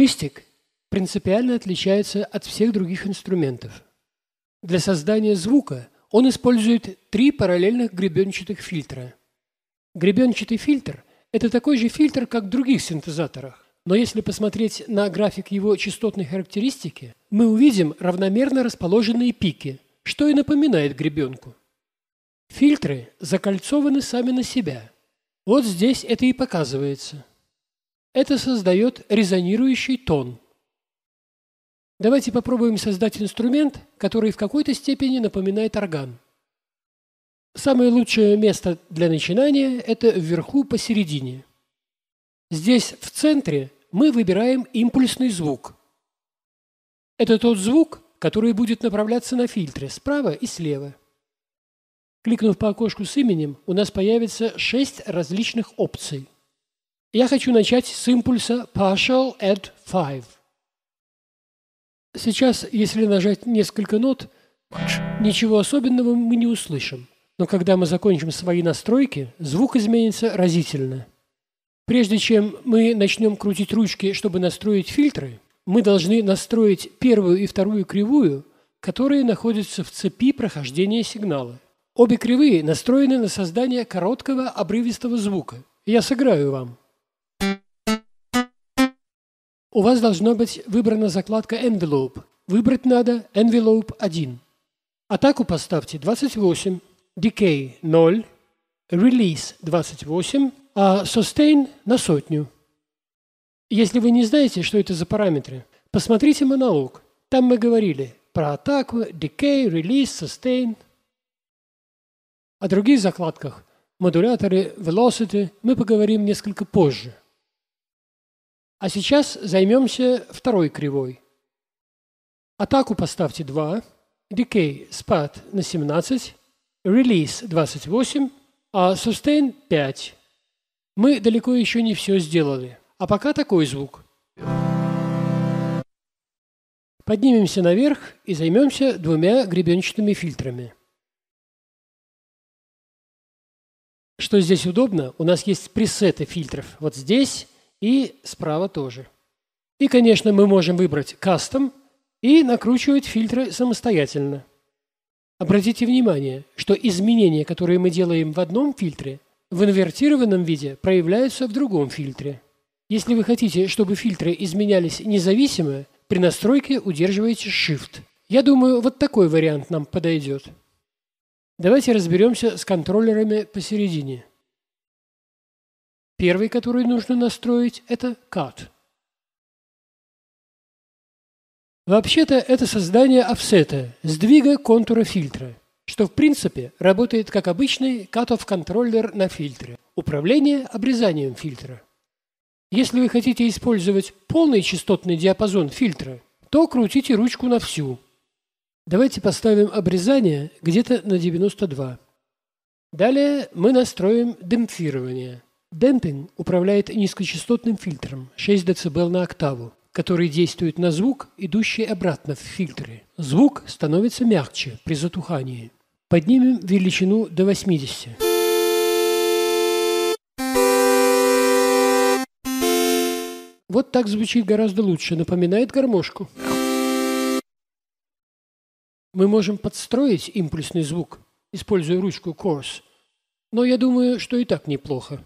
Мистик принципиально отличается от всех других инструментов. Для создания звука он использует три параллельных гребенчатых фильтра. Гребенчатый фильтр – это такой же фильтр, как в других синтезаторах. Но если посмотреть на график его частотной характеристики, мы увидим равномерно расположенные пики, что и напоминает гребенку. Фильтры закольцованы сами на себя. Вот здесь это и показывается – это создает резонирующий тон. Давайте попробуем создать инструмент, который в какой-то степени напоминает орган. Самое лучшее место для начинания – это вверху посередине. Здесь, в центре, мы выбираем импульсный звук. Это тот звук, который будет направляться на фильтре справа и слева. Кликнув по окошку с именем, у нас появится шесть различных опций – я хочу начать с импульса partial at five. Сейчас, если нажать несколько нот, ничего особенного мы не услышим. Но когда мы закончим свои настройки, звук изменится разительно. Прежде чем мы начнем крутить ручки, чтобы настроить фильтры, мы должны настроить первую и вторую кривую, которые находятся в цепи прохождения сигнала. Обе кривые настроены на создание короткого обрывистого звука. Я сыграю вам у вас должна быть выбрана закладка envelope. Выбрать надо envelope 1. Атаку поставьте 28, decay 0, release 28, а sustain на сотню. Если вы не знаете, что это за параметры, посмотрите монолог. Там мы говорили про атаку, decay, release, sustain. О других закладках, модуляторы, velocity, мы поговорим несколько позже. А сейчас займемся второй кривой. Атаку поставьте 2, decay – спад на 17, release – 28, а sustain – 5. Мы далеко еще не все сделали, а пока такой звук. Поднимемся наверх и займемся двумя гребенчатыми фильтрами. Что здесь удобно? У нас есть пресеты фильтров. Вот здесь – и справа тоже. И, конечно, мы можем выбрать «Кастом» и накручивать фильтры самостоятельно. Обратите внимание, что изменения, которые мы делаем в одном фильтре, в инвертированном виде проявляются в другом фильтре. Если вы хотите, чтобы фильтры изменялись независимо, при настройке удерживаете Shift. Я думаю, вот такой вариант нам подойдет. Давайте разберемся с контроллерами посередине. Первый, который нужно настроить, это cut. Вообще-то это создание офсета, сдвига контура фильтра, что в принципе работает как обычный cut-off контроллер на фильтре. Управление обрезанием фильтра. Если вы хотите использовать полный частотный диапазон фильтра, то крутите ручку на всю. Давайте поставим обрезание где-то на 92. Далее мы настроим демпфирование. Демпинг управляет низкочастотным фильтром 6 дБ на октаву, который действует на звук, идущий обратно в фильтры. Звук становится мягче при затухании. Поднимем величину до 80. Вот так звучит гораздо лучше, напоминает гармошку. Мы можем подстроить импульсный звук, используя ручку Course, но я думаю, что и так неплохо.